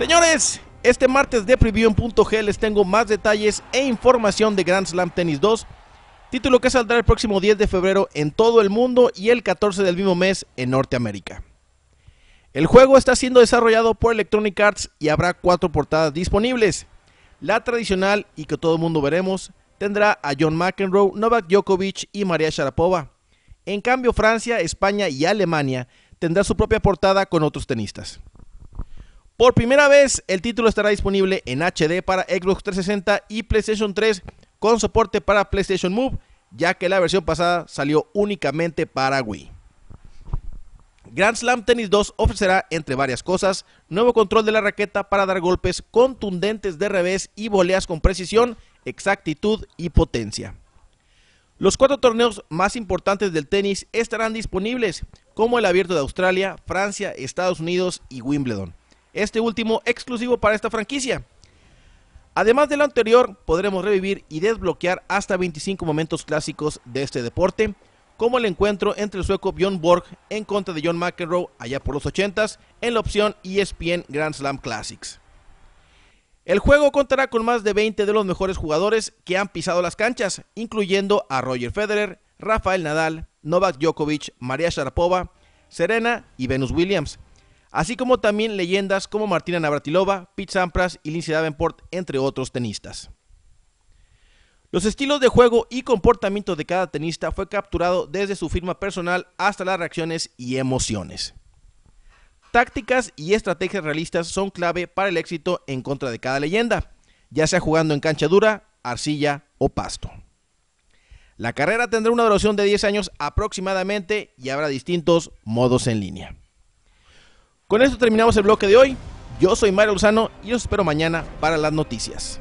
Señores, este martes de preview en punto G les tengo más detalles e información de Grand Slam Tennis 2, título que saldrá el próximo 10 de febrero en todo el mundo y el 14 del mismo mes en Norteamérica. El juego está siendo desarrollado por Electronic Arts y habrá cuatro portadas disponibles. La tradicional y que todo el mundo veremos tendrá a John McEnroe, Novak Djokovic y María Sharapova. En cambio, Francia, España y Alemania tendrá su propia portada con otros tenistas. Por primera vez, el título estará disponible en HD para Xbox 360 y PlayStation 3 con soporte para PlayStation Move, ya que la versión pasada salió únicamente para Wii. Grand Slam Tennis 2 ofrecerá, entre varias cosas, nuevo control de la raqueta para dar golpes contundentes de revés y voleas con precisión, exactitud y potencia. Los cuatro torneos más importantes del tenis estarán disponibles, como el Abierto de Australia, Francia, Estados Unidos y Wimbledon este último exclusivo para esta franquicia. Además de lo anterior, podremos revivir y desbloquear hasta 25 momentos clásicos de este deporte, como el encuentro entre el sueco Bjorn Borg en contra de John McEnroe allá por los 80s en la opción ESPN Grand Slam Classics. El juego contará con más de 20 de los mejores jugadores que han pisado las canchas, incluyendo a Roger Federer, Rafael Nadal, Novak Djokovic, María Sharapova, Serena y Venus Williams, así como también leyendas como Martina Navratilova, Pete Sampras y Lindsay Davenport, entre otros tenistas. Los estilos de juego y comportamiento de cada tenista fue capturado desde su firma personal hasta las reacciones y emociones. Tácticas y estrategias realistas son clave para el éxito en contra de cada leyenda, ya sea jugando en cancha dura, arcilla o pasto. La carrera tendrá una duración de 10 años aproximadamente y habrá distintos modos en línea. Con esto terminamos el bloque de hoy. Yo soy Mario Lozano y os espero mañana para las noticias.